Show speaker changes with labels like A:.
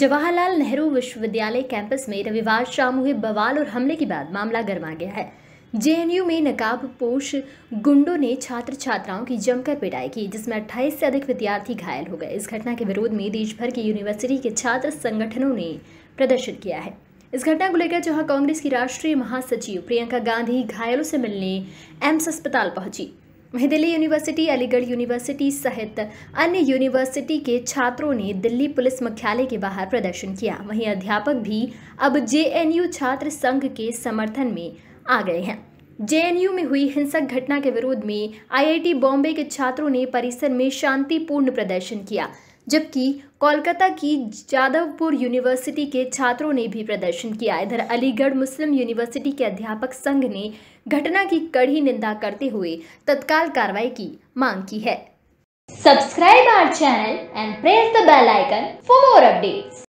A: जवाहरलाल नेहरू विश्वविद्यालय कैंपस में रविवार शाम हुए बवाल और हमले के बाद मामला गर्मा गया है जेएनयू में नकाबपोश गुंडों ने छात्र छात्राओं की जमकर पिटाई की जिसमें 28 से अधिक विद्यार्थी घायल हो गए इस घटना के विरोध में देश भर की यूनिवर्सिटी के छात्र संगठनों ने प्रदर्शन किया है इस घटना को लेकर जहां कांग्रेस की राष्ट्रीय महासचिव प्रियंका गांधी घायलों से मिलने एम्स अस्पताल पहुंची वहीं दिल्ली यूनिवर्सिटी अलीगढ़ यूनिवर्सिटी सहित अन्य यूनिवर्सिटी के छात्रों ने दिल्ली पुलिस मुख्यालय के बाहर प्रदर्शन किया वहीं अध्यापक भी अब जेएनयू छात्र संघ के समर्थन में आ गए हैं जेएनयू में हुई हिंसक घटना के विरोध में आईआईटी बॉम्बे के छात्रों ने परिसर में शांतिपूर्ण प्रदर्शन किया जबकि कोलकाता की जादवपुर यूनिवर्सिटी के छात्रों ने भी प्रदर्शन किया इधर अलीगढ़ मुस्लिम यूनिवर्सिटी के अध्यापक संघ ने घटना की कड़ी निंदा करते हुए तत्काल कार्रवाई की मांग की है subscribe our channel
B: and press the bell icon
A: for more updates